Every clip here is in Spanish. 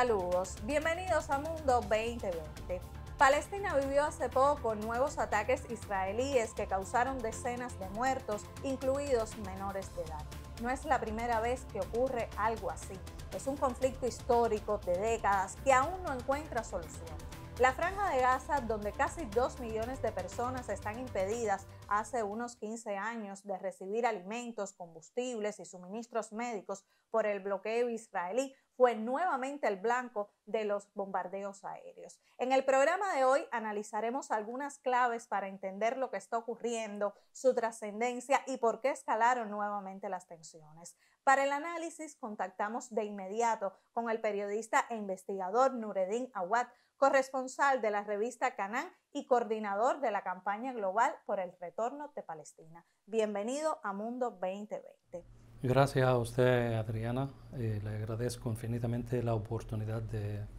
Saludos, bienvenidos a Mundo 2020. Palestina vivió hace poco nuevos ataques israelíes que causaron decenas de muertos, incluidos menores de edad. No es la primera vez que ocurre algo así. Es un conflicto histórico de décadas que aún no encuentra solución. La franja de Gaza, donde casi 2 millones de personas están impedidas hace unos 15 años de recibir alimentos, combustibles y suministros médicos por el bloqueo israelí, fue nuevamente el blanco de los bombardeos aéreos. En el programa de hoy analizaremos algunas claves para entender lo que está ocurriendo, su trascendencia y por qué escalaron nuevamente las tensiones. Para el análisis contactamos de inmediato con el periodista e investigador Nureddin Awad, corresponsal de la revista Canaan y coordinador de la campaña global por el retorno de Palestina. Bienvenido a Mundo 2020. Gracias a usted, Adriana. Eh, le agradezco infinitamente la oportunidad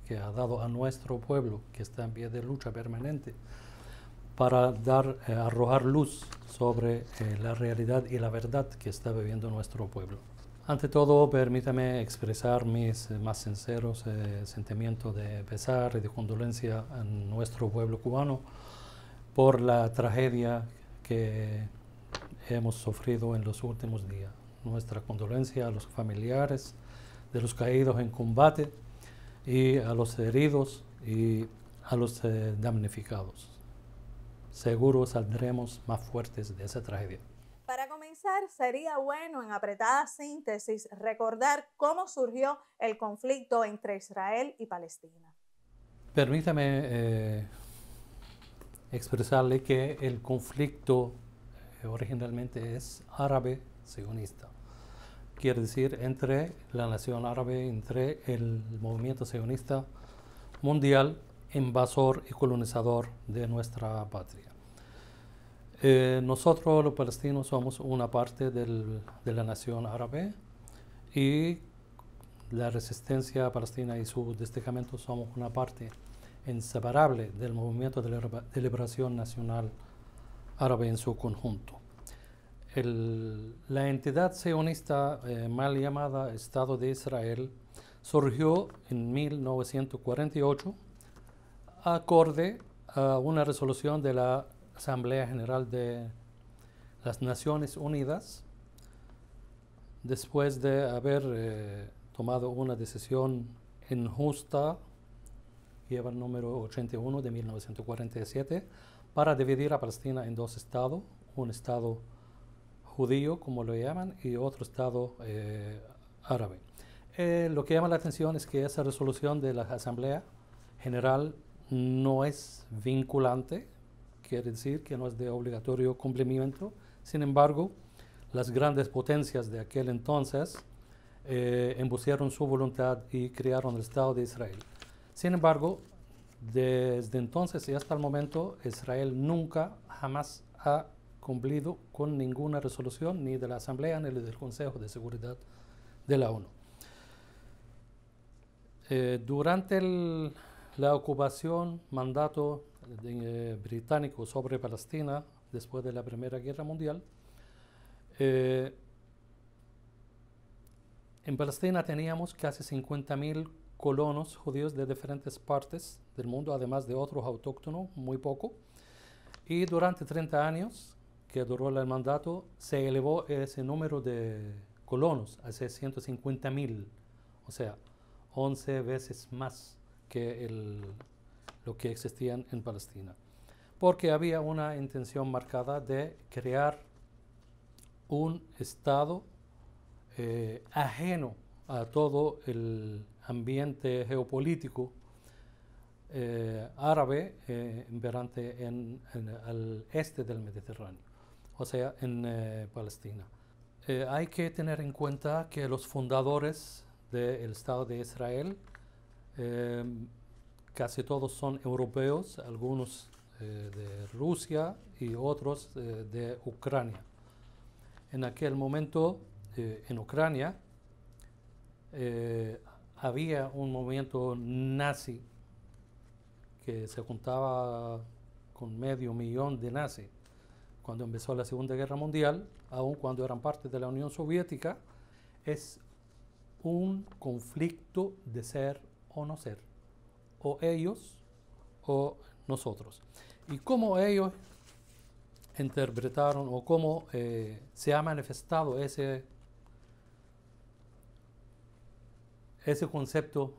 que ha dado a nuestro pueblo, que está en pie de lucha permanente, para dar, eh, arrojar luz sobre eh, la realidad y la verdad que está viviendo nuestro pueblo. Ante todo, permítame expresar mis más sinceros sentimientos de pesar y de condolencia a nuestro pueblo cubano por la tragedia que hemos sufrido en los últimos días nuestra condolencia a los familiares de los caídos en combate y a los heridos y a los eh, damnificados. Seguro saldremos más fuertes de esa tragedia. Para comenzar, sería bueno en apretada síntesis recordar cómo surgió el conflicto entre Israel y Palestina. Permítame eh, expresarle que el conflicto eh, originalmente es árabe sionista. Quiere decir, entre la nación árabe, entre el movimiento sionista mundial, invasor y colonizador de nuestra patria. Eh, nosotros los palestinos somos una parte de la nación árabe y la resistencia palestina y su destacamento somos una parte inseparable del movimiento de liberación nacional árabe en su conjunto la entidad sionista eh, mal llamada Estado de Israel surgió en 1948 acorde a una resolución de la Asamblea General de las Naciones Unidas después de haber eh, tomado una decisión injusta, lleva el número 81 de 1947, para dividir a Palestina en dos estados, un estado judío, como lo llaman, y otro Estado eh, árabe. Eh, lo que llama la atención es que esa resolución de la Asamblea General no es vinculante, quiere decir que no es de obligatorio cumplimiento. Sin embargo, las grandes potencias de aquel entonces eh, su voluntad y crearon el Estado de Israel. Sin embargo, desde entonces y hasta el momento, Israel nunca, jamás ha cumplido con ninguna resolución ni de la Asamblea ni del Consejo de Seguridad de la ONU. Eh, durante la ocupación, mandato eh, británico sobre Palestina después de la Primera Guerra Mundial, eh, en Palestina teníamos casi 50.000 colonos judíos de diferentes partes del mundo, además de otros autóctonos, muy poco. Y durante 30 años que duró el mandato, se elevó ese número de colonos a 650 o sea, 11 veces más que lo que existían en Palestina, porque había una intención marcada de crear un Estado eh, ajeno a todo el ambiente geopolítico eh, árabe eh, en, en, este del Mediterráneo o sea, en eh, Palestina. Eh, hay que tener en cuenta que los fundadores del Estado de Israel, eh, casi todos son europeos, algunos de Rusia y otros de Ucrania. En aquel momento, en Ucrania, había un movimiento nazi que se juntaba con medio millón de nazis cuando empezó la Segunda Guerra Mundial, aun cuando eran parte de la Unión Soviética, es un conflicto de ser o no ser, o ellos o nosotros. Y cómo ellos interpretaron o cómo eh, se ha manifestado ese, ese concepto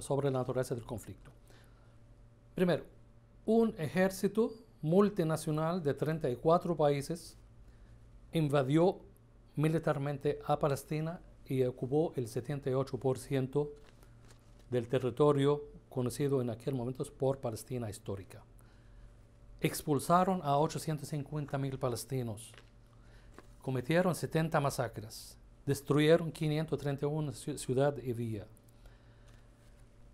sobre la naturaleza del conflicto. Primero, un ejército multinacional de 34 países invadió militarmente a Palestina y ocupó el 78% del territorio conocido en aquel momento por Palestina histórica. Expulsaron a 850 mil palestinos, cometieron 70 masacres, destruyeron 531 ciudades y vía,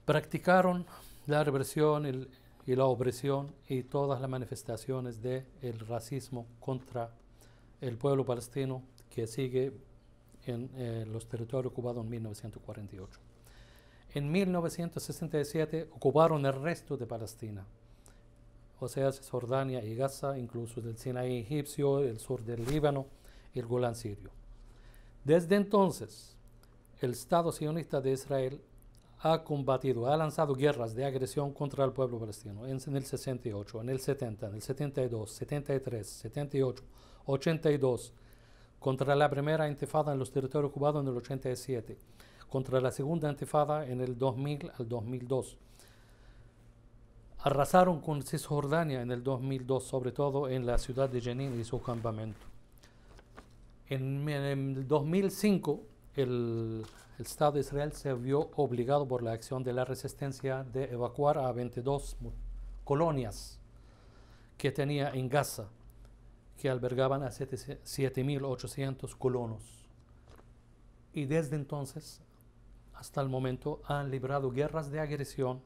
practicaron la represión, el, y la opresión y todas las manifestaciones del racismo contra el pueblo palestino que sigue en eh, los territorios ocupados en 1948. En 1967 ocuparon el resto de Palestina, o sea, Jordania y Gaza, incluso del Sinaí egipcio, el sur del Líbano y el Golán sirio. Desde entonces, el Estado sionista de Israel ha combatido, ha lanzado guerras de agresión contra el pueblo palestino en, el 68, en el 70, en el 72, 73, 78, 82, contra la primera intifada en los territorios ocupados en el 87, contra la segunda intifada en el 2000 al 2002. Arrasaron con Cisjordania en el 2002, sobre todo en la ciudad de Jenin y su campamento. En, en el 2005 el, Estado de Israel se vio obligado por la acción de la resistencia de evacuar a 22 colonias que tenía en Gaza, que albergaban a 7.800 colonos. Y desde entonces, hasta el momento, han librado guerras de agresión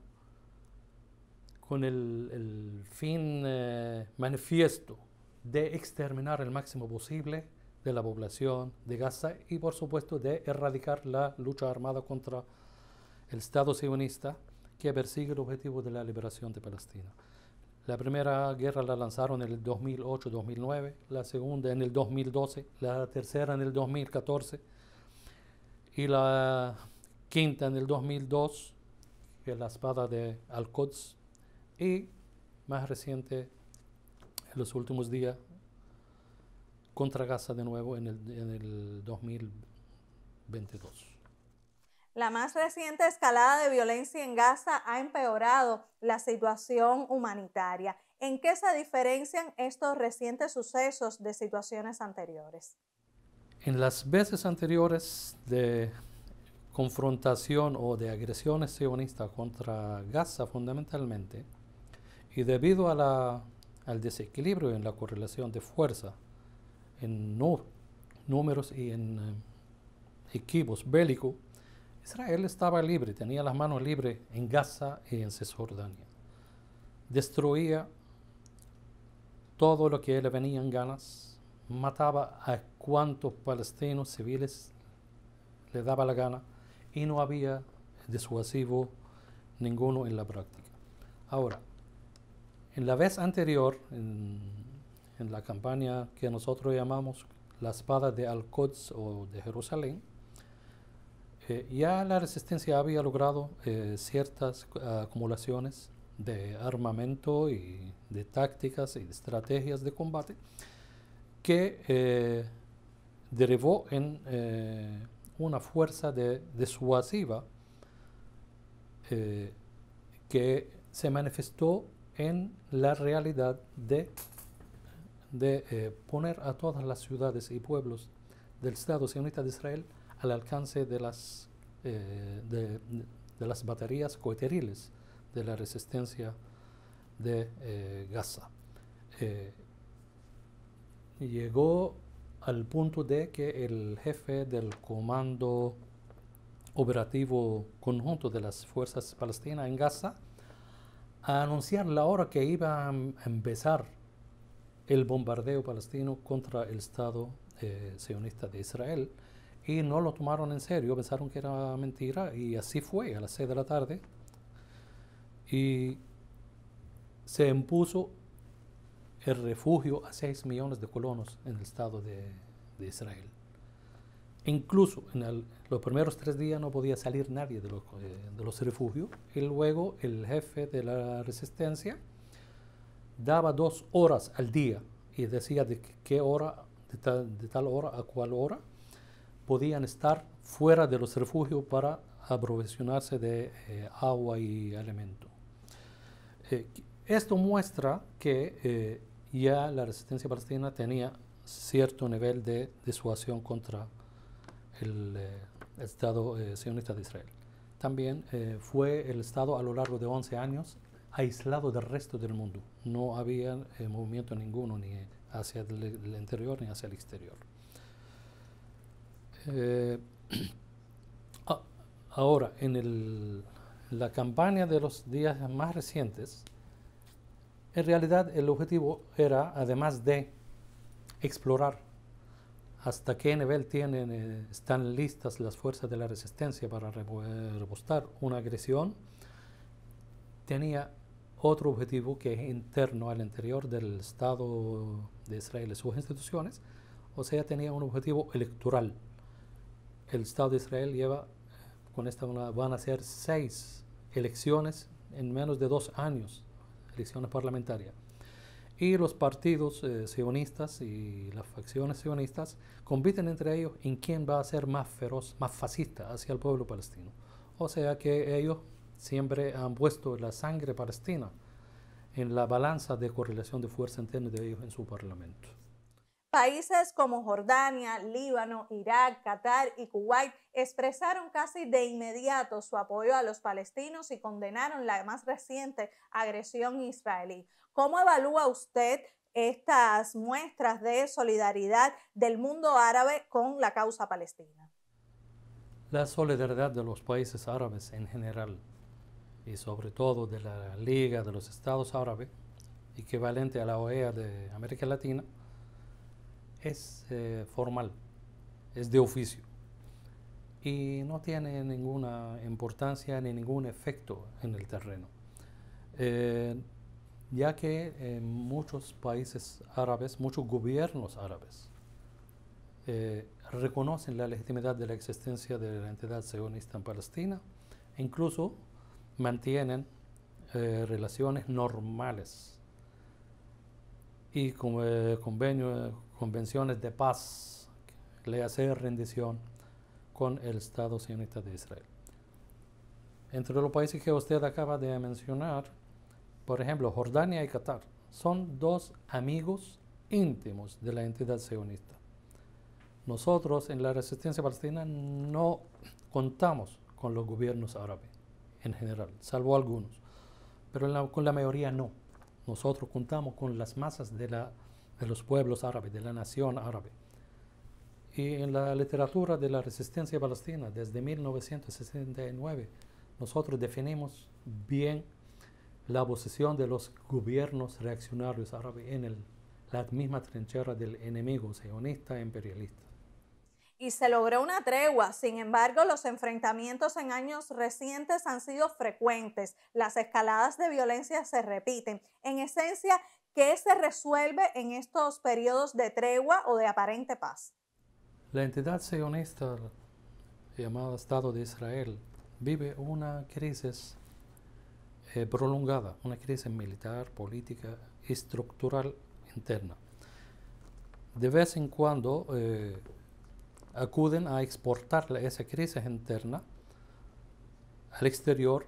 con el, fin eh, manifiesto de exterminar el máximo posible de la población de Gaza y por supuesto de erradicar la lucha armada contra el Estado sionista que persigue el objetivo de la liberación de Palestina. La primera guerra la lanzaron en el 2008-2009, la segunda en el 2012, la tercera en el 2014 y la quinta en el 2002, la espada de Al-Quds, y más reciente, en los últimos días, contra Gaza de nuevo en el, en el 2022. La más reciente escalada de violencia en Gaza ha empeorado la situación humanitaria. ¿En qué se diferencian estos recientes sucesos de situaciones anteriores? En las veces anteriores de confrontación o de agresiones sionistas contra Gaza fundamentalmente, y debido a al desequilibrio en la correlación de fuerza en números y en eh, equipos bélicos, Israel estaba libre, tenía las manos libres en Gaza y en Cisjordania. Destruía todo lo que le venían ganas, mataba a cuantos palestinos civiles le daba la gana y no había disuasivo ninguno en la práctica. Ahora, en la vez anterior, en en la campaña que nosotros llamamos la espada de Al-Quds o de Jerusalén, eh, ya la resistencia había logrado eh, ciertas eh, acumulaciones de armamento y de tácticas y de estrategias de combate que derivó en una fuerza de, disuasiva que se manifestó en la realidad de de eh, poner a todas las ciudades y pueblos del Estado sionista de Israel al alcance de las, eh, de, las baterías coheteriles de la resistencia de eh, Gaza. llegó al punto de que el jefe del comando operativo conjunto de las fuerzas palestinas en Gaza a la hora que iba a em-, empezar el bombardeo palestino contra el Estado eh, sionista de Israel y no lo tomaron en serio, pensaron que era mentira y así fue a las 6 de la tarde y se impuso el refugio a 6 millones de colonos en el Estado de, de Israel. Incluso en los primeros tres días no podía salir nadie de los, eh, de los refugios y luego el jefe de la resistencia daba dos horas al día y decía de qué hora, de tal, hora a cuál hora, podían estar fuera de los refugios para aprovisionarse de eh, agua y alimento. Eh, esto muestra que eh, ya la resistencia palestina tenía cierto nivel de disuasión contra el Estado sionista de Israel. También fue el Estado a lo largo de 11 años aislado del resto del mundo. No había eh, movimiento ninguno ni hacia el, interior ni hacia el exterior. Eh, ahora, en la campaña de los días más recientes, en realidad el objetivo era, además de explorar hasta qué nivel tienen, eh, están listas las fuerzas de la resistencia para repostar una agresión, tenía otro objetivo que es interno al interior del Estado de Israel, sus instituciones, o sea, tenía un objetivo electoral. El Estado de Israel lleva, con esta van a ser seis elecciones en menos de dos años, elecciones parlamentarias. Y los partidos eh, sionistas y las facciones sionistas compiten entre ellos en quién va a ser más feroz, más fascista hacia el pueblo palestino. O sea que ellos Siempre han puesto la sangre palestina en la balanza de correlación de fuerza interna de ellos en su parlamento. Países como Jordania, Líbano, Irak, Qatar y Kuwait expresaron casi de inmediato su apoyo a los palestinos y condenaron la más reciente agresión israelí. ¿Cómo evalúa usted estas muestras de solidaridad del mundo árabe con la causa palestina? La solidaridad de los países árabes en general y sobre todo de la Liga de los Estados Árabes, equivalente a la OEA de América Latina, es eh, formal, es de oficio y no tiene ninguna importancia ni ningún efecto en el terreno, eh, ya que en muchos países árabes, muchos gobiernos árabes, eh, reconocen la legitimidad de la existencia de la entidad sionista en Palestina, incluso mantienen eh, relaciones normales y eh, convenio, convenciones de paz, le hace rendición con el Estado sionista de Israel. Entre los países que usted acaba de mencionar, por ejemplo, Jordania y Qatar son dos amigos íntimos de la entidad sionista. Nosotros en la resistencia palestina no contamos con los gobiernos árabes en general, salvo algunos. Pero con la mayoría no. Nosotros contamos con las masas de, la, los pueblos árabes, de la nación árabe. Y en la literatura de la resistencia palestina, desde 1969, nosotros definimos bien la posición de los gobiernos reaccionarios árabes en la misma trinchera del enemigo sionista imperialista y se logró una tregua. Sin embargo, los enfrentamientos en años recientes han sido frecuentes. Las escaladas de violencia se repiten. En esencia, ¿qué se resuelve en estos periodos de tregua o de aparente paz? La entidad sionista llamada Estado de Israel vive una crisis eh, prolongada, una crisis militar, política, estructural interna. De vez en cuando eh, acuden a exportar esa crisis interna al exterior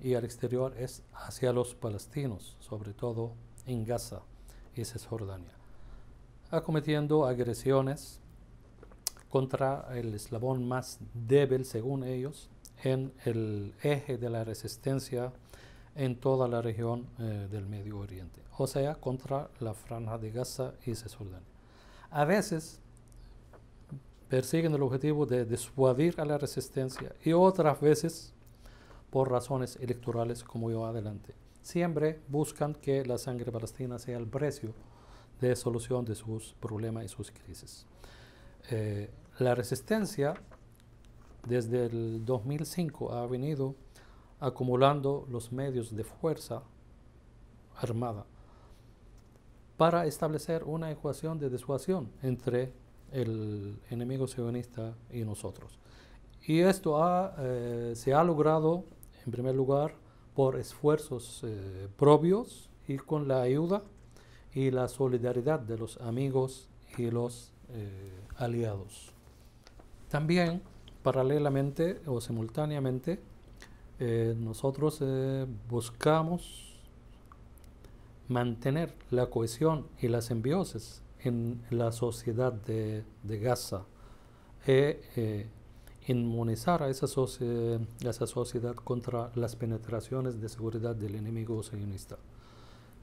y al exterior es hacia los palestinos, sobre todo en Gaza y Cisjordania, acometiendo agresiones contra el eslabón más débil, según ellos, en el eje de la resistencia en toda la región eh, del Medio Oriente, o sea, contra la franja de Gaza y Cisjordania. A veces persiguen el objetivo de desuadir a la resistencia y otras veces por razones electorales como yo adelante. Siempre buscan que la sangre palestina sea el precio de solución de sus problemas y sus crisis. Eh, la resistencia desde el 2005 ha venido acumulando los medios de fuerza armada para establecer una ecuación de disuasión entre el enemigo sionista y nosotros. Y esto eh, se ha logrado, en primer lugar, por esfuerzos eh, propios y con la ayuda y la solidaridad de los amigos y los eh, aliados. También, paralelamente o simultáneamente, nosotros buscamos mantener la cohesión y las simbiosis en la sociedad de, Gaza e eh, inmunizar a esa, esa, sociedad contra las penetraciones de seguridad del enemigo sionista.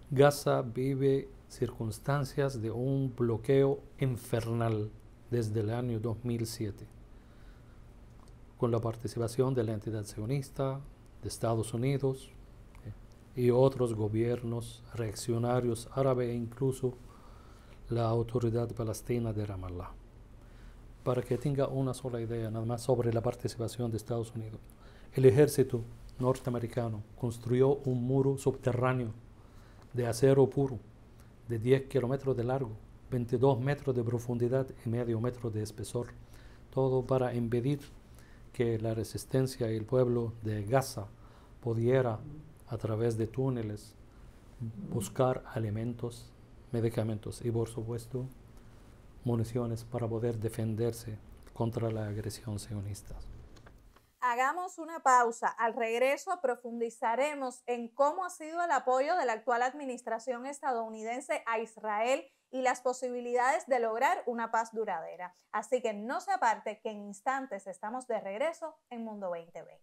Gaza vive circunstancias de un bloqueo infernal desde el año 2007, con la participación de la entidad sionista, de Estados Unidos eh, y otros gobiernos reaccionarios árabes e incluso la autoridad palestina de Ramallah, para que tenga una sola idea nada más sobre la participación de Estados Unidos. El ejército norteamericano construyó un muro subterráneo de acero puro de 10 kilómetros de largo, 22 metros de profundidad y medio metro de espesor, todo para impedir que la resistencia y el pueblo de Gaza pudiera, a través de túneles, buscar alimentos medicamentos y por supuesto municiones para poder defenderse contra la agresión sionista. Hagamos una pausa. Al regreso profundizaremos en cómo ha sido el apoyo de la actual administración estadounidense a Israel y las posibilidades de lograr una paz duradera. Así que no se aparte que en instantes estamos de regreso en Mundo 2020.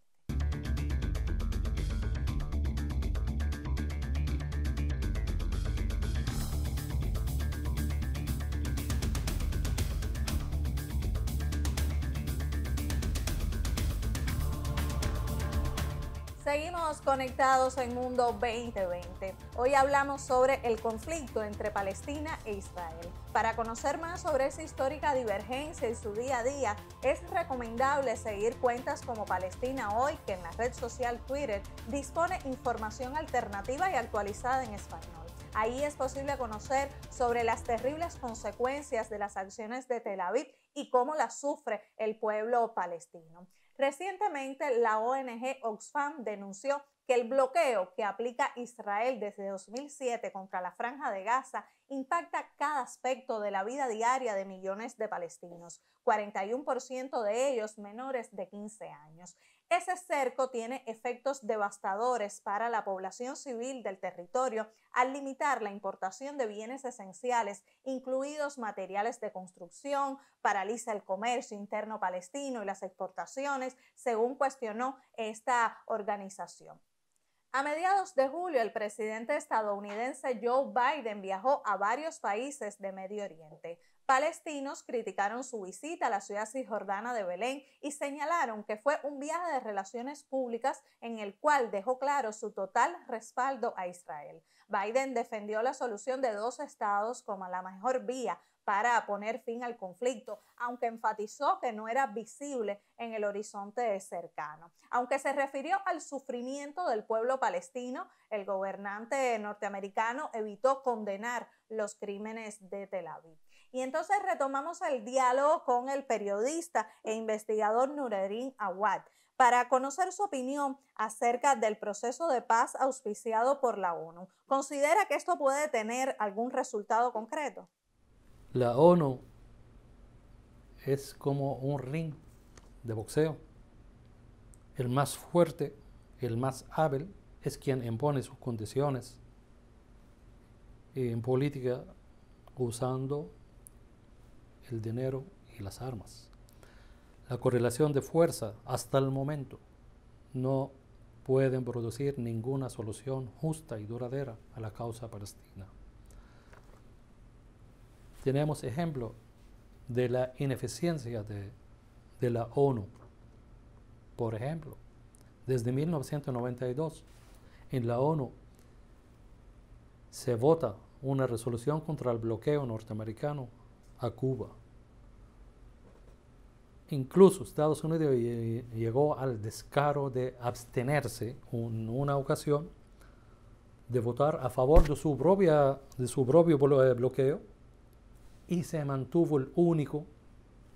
Seguimos conectados en Mundo 2020. Hoy hablamos sobre el conflicto entre Palestina e Israel. Para conocer más sobre esa histórica divergencia y su día a día, es recomendable seguir cuentas como Palestina Hoy, que en la red social Twitter dispone información alternativa y actualizada en español. Ahí es posible conocer sobre las terribles consecuencias de las acciones de Tel Aviv y cómo las sufre el pueblo palestino. Recientemente la ONG Oxfam denunció que el bloqueo que aplica Israel desde 2007 contra la franja de Gaza impacta cada aspecto de la vida diaria de millones de palestinos, 41% de ellos menores de 15 años. Ese cerco tiene efectos devastadores para la población civil del territorio al limitar la importación de bienes esenciales, incluidos materiales de construcción, paraliza el comercio interno palestino y las exportaciones, según cuestionó esta organización. A mediados de julio, el presidente estadounidense Joe Biden viajó a varios países de Medio Oriente. Palestinos criticaron su visita a la ciudad cisjordana de Belén y señalaron que fue un viaje de relaciones públicas en el cual dejó claro su total respaldo a Israel. Biden defendió la solución de dos estados como la mejor vía para poner fin al conflicto, aunque enfatizó que no era visible en el horizonte cercano. Aunque se refirió al sufrimiento del pueblo palestino, el gobernante norteamericano evitó condenar los crímenes de Tel Aviv. Y entonces retomamos el diálogo con el periodista e investigador Nureddin Awad para conocer su opinión acerca del proceso de paz auspiciado por la ONU. ¿Considera que esto puede tener algún resultado concreto? La ONU es como un ring de boxeo. El más fuerte, el más hábil, es quien impone sus condiciones. En política, usando el dinero y las armas. La correlación de fuerza hasta el momento no puede producir ninguna solución justa y duradera a la causa palestina. Tenemos ejemplo de la ineficiencia de, de la ONU. Por ejemplo, desde 1992 en la ONU se vota una resolución contra el bloqueo norteamericano a Cuba. Incluso Estados Unidos llegó al descaro de abstenerse en una ocasión de votar a favor de su, propia, de su propio eh, bloqueo y se mantuvo el único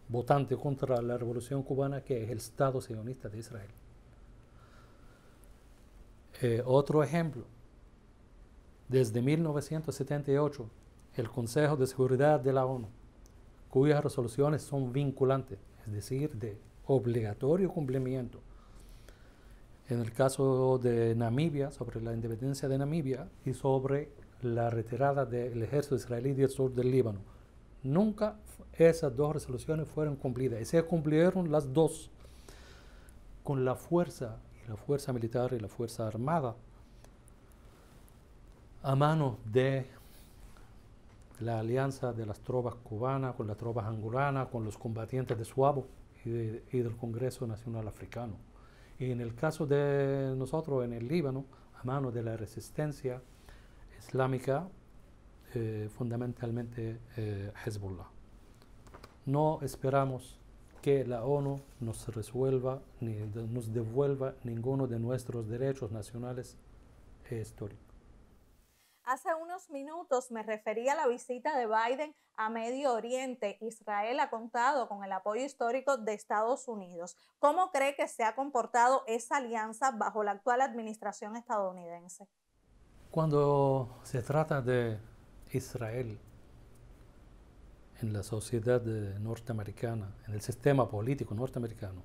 votante contra la revolución cubana que es el Estado sionista de Israel. Eh, otro ejemplo, desde 1978 el Consejo de Seguridad de la ONU cuyas resoluciones son vinculantes, es decir, de obligatorio cumplimiento. En el caso de Namibia, sobre la independencia de Namibia y sobre la retirada del ejército israelí del sur del Líbano. Nunca esas dos resoluciones fueron cumplidas y se cumplieron las dos con la fuerza, la fuerza militar y la fuerza armada a manos de la alianza de las tropas cubanas con las tropas angolanas, con los combatientes de Suabo y, del Congreso Nacional Africano. Y en el caso de nosotros en el Líbano, a mano de la resistencia islámica, eh, fundamentalmente eh, Hezbollah. No esperamos que la ONU nos resuelva ni nos devuelva ninguno de nuestros derechos nacionales e históricos. Hace unos minutos me refería a la visita de Biden a Medio Oriente. Israel ha contado con el apoyo histórico de Estados Unidos. ¿Cómo cree que se ha comportado esa alianza bajo la actual administración estadounidense? Cuando se trata de Israel en la sociedad norteamericana, en el sistema político norteamericano,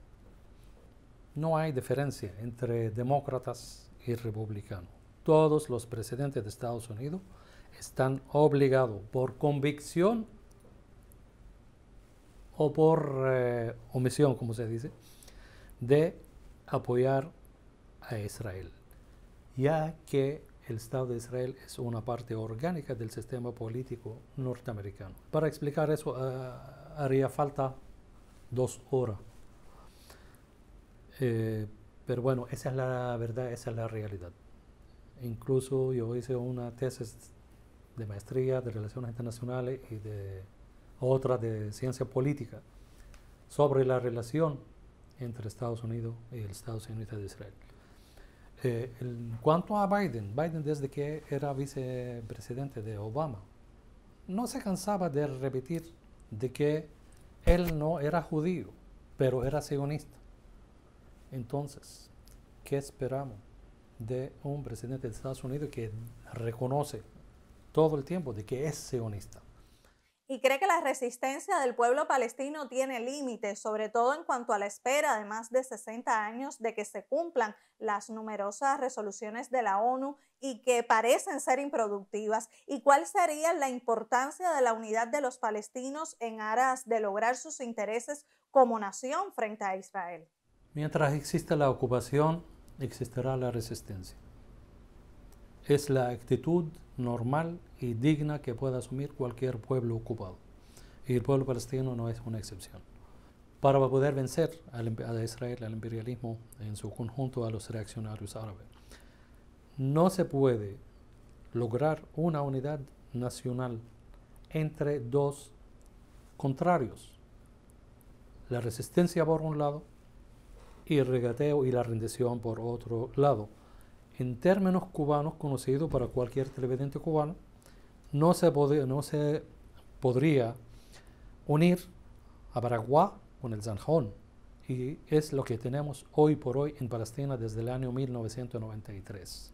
no hay diferencia entre demócratas y republicanos todos los presidentes de Estados Unidos están obligados por convicción o por eh, omisión, como se dice, de apoyar a Israel, ya que el Estado de Israel es una parte orgánica del sistema político norteamericano. Para explicar eso eh, haría falta dos horas. Eh, pero bueno, esa es la verdad, esa es la realidad. Incluso yo hice una tesis de maestría de Relaciones Internacionales y de otra de Ciencia Política sobre la relación entre Estados Unidos y el Estado de Israel. Eh, en cuanto a Biden, Biden desde que era vicepresidente de Obama, no se cansaba de repetir de que él no era judío, pero era sionista. Entonces, ¿qué esperamos? de un presidente de Estados Unidos que reconoce todo el tiempo de que es sionista. Y cree que la resistencia del pueblo palestino tiene límites, sobre todo en cuanto a la espera de más de 60 años de que se cumplan las numerosas resoluciones de la ONU y que parecen ser improductivas. ¿Y cuál sería la importancia de la unidad de los palestinos en aras de lograr sus intereses como nación frente a Israel? Mientras existe la ocupación, existirá la resistencia. Es la actitud normal y digna que pueda asumir cualquier pueblo ocupado. Y el pueblo palestino no es una excepción. Para poder vencer a Israel, al imperialismo en su conjunto, a los reaccionarios árabes, no se puede lograr una unidad nacional entre dos contrarios. La resistencia por un lado y regateo y la rendición por otro lado. En términos cubanos conocidos para cualquier televidente cubano, no se, no se podría unir a Paraguay con el zanjón. Y es lo que tenemos hoy por hoy en Palestina desde el año 1993.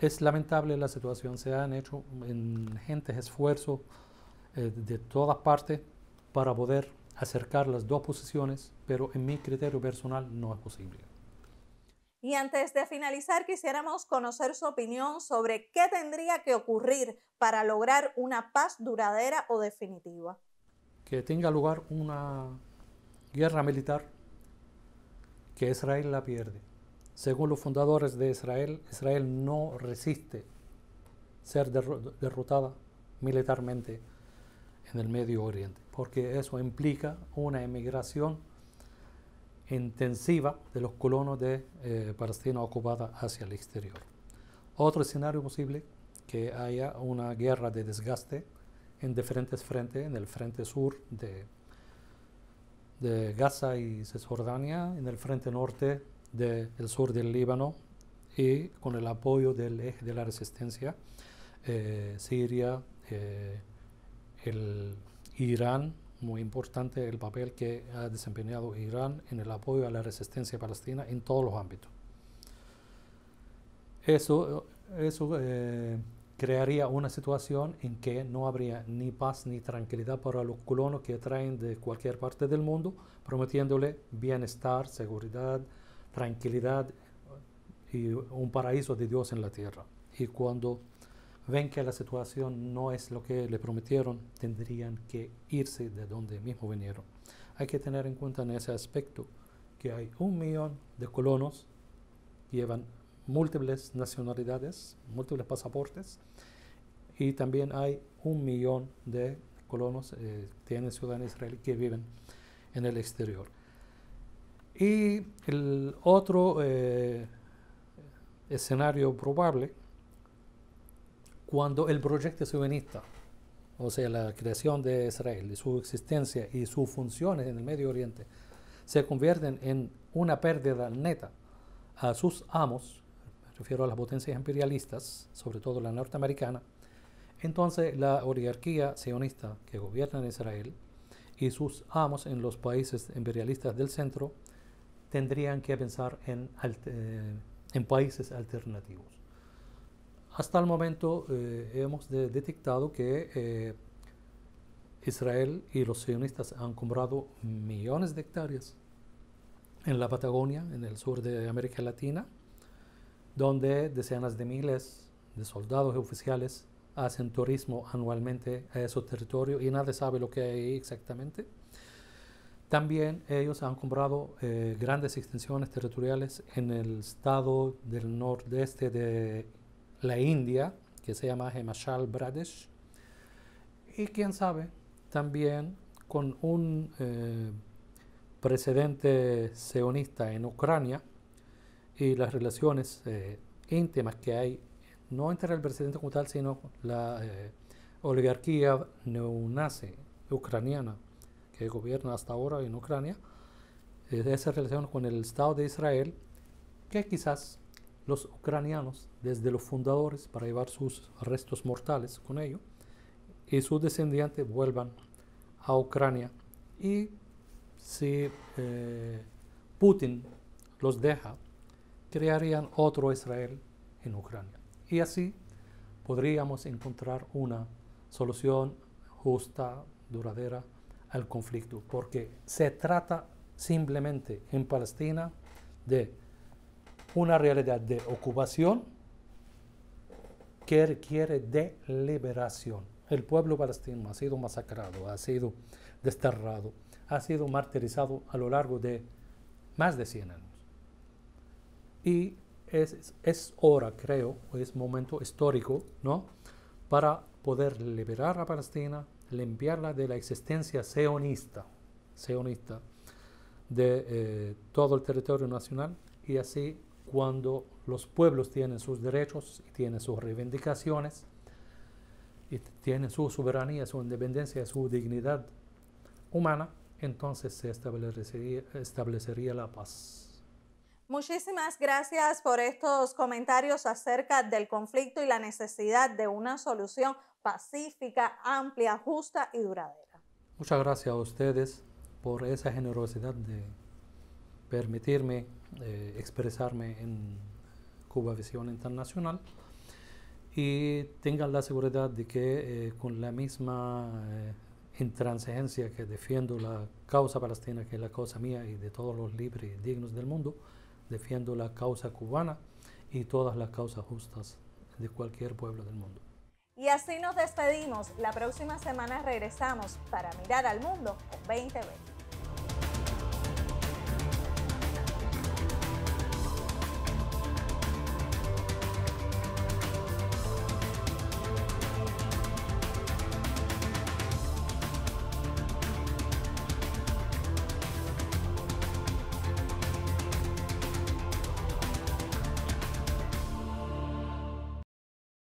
Es lamentable la situación, se han hecho ingentes esfuerzos eh, de todas partes para poder acercar las dos posiciones, pero en mi criterio personal no es posible. Y antes de finalizar, quisiéramos conocer su opinión sobre qué tendría que ocurrir para lograr una paz duradera o definitiva. Que tenga lugar una guerra militar que Israel la pierde. Según los fundadores de Israel, Israel no resiste ser derrotada militarmente en el Medio Oriente porque eso implica una emigración intensiva de los colonos de eh, Palestina ocupada hacia el exterior. Otro escenario posible, que haya una guerra de desgaste en diferentes frentes, en el frente sur de, de Gaza y Cisjordania, en el frente norte del sur del Líbano y con el apoyo del eje de la resistencia, eh, Siria, eh, el Irán, muy importante el papel que ha desempeñado Irán en el apoyo a la resistencia palestina en todos los ámbitos. Eso, eso eh, crearía una situación en que no habría ni paz ni tranquilidad para los colonos que traen de cualquier parte del mundo, prometiéndole bienestar, seguridad, tranquilidad y un paraíso de Dios en la tierra. Y cuando ven que la situación no es lo que le prometieron, tendrían que irse de donde mismo vinieron. Hay que tener en cuenta en ese aspecto que hay un millón de colonos llevan múltiples nacionalidades, múltiples pasaportes, y también hay un millón de colonos, eh, tienen ciudadanía israelí que viven en el exterior. Y el otro eh, escenario probable cuando el proyecto sionista, o sea, la creación de Israel y su existencia y sus funciones en el Medio Oriente, se convierten en una pérdida neta a sus amos, me refiero a las potencias imperialistas, sobre todo la norteamericana, entonces la oligarquía sionista que gobierna en Israel y sus amos en los países imperialistas del centro tendrían que pensar en, eh, en países alternativos. Hasta el momento eh, hemos detectado que eh, Israel y los sionistas han comprado millones de hectáreas en la Patagonia, en el sur de América Latina, donde decenas de miles de soldados y oficiales hacen turismo anualmente a esos territorios y nadie sabe lo que hay exactamente. También ellos han comprado eh, grandes extensiones territoriales en el estado del nordeste de la India, que se llama Himachal Pradesh, y quién sabe, también con un ...presidente... Eh, precedente sionista en Ucrania y las relaciones eh, íntimas que hay, no entre el presidente como tal, sino la eh, oligarquía neonazi ucraniana que gobierna hasta ahora en Ucrania, esa relación con el Estado de Israel, que quizás los ucranianos desde los fundadores para llevar sus restos mortales con ellos y sus descendientes vuelvan a Ucrania. Y si eh, Putin los deja, crearían otro Israel en Ucrania. Y así podríamos encontrar una solución justa, duradera al conflicto, porque se trata simplemente en Palestina de una realidad de ocupación que requiere de liberación. El pueblo palestino ha sido masacrado, ha sido desterrado, ha sido martirizado a lo largo de más de 100 años. Y es, hora, creo, es momento histórico, ¿no? Para poder liberar a Palestina, limpiarla de la existencia sionista, sionista de eh, todo el territorio nacional y así cuando los pueblos tienen sus derechos, tienen sus reivindicaciones, y tienen su soberanía, su independencia, su dignidad humana, entonces se establecería la paz. Muchísimas gracias por estos comentarios acerca del conflicto y la necesidad de una solución pacífica, amplia, justa y duradera. Muchas gracias a ustedes por esa generosidad de permitirme eh, expresarme en Cuba Visión Internacional y tengan la seguridad de que eh, con la misma eh, intransigencia que defiendo la causa palestina, que es la causa mía y de todos los libres y dignos del mundo, defiendo la causa cubana y todas las causas justas de cualquier pueblo del mundo. Y así nos despedimos. La próxima semana regresamos para mirar al mundo con 2020.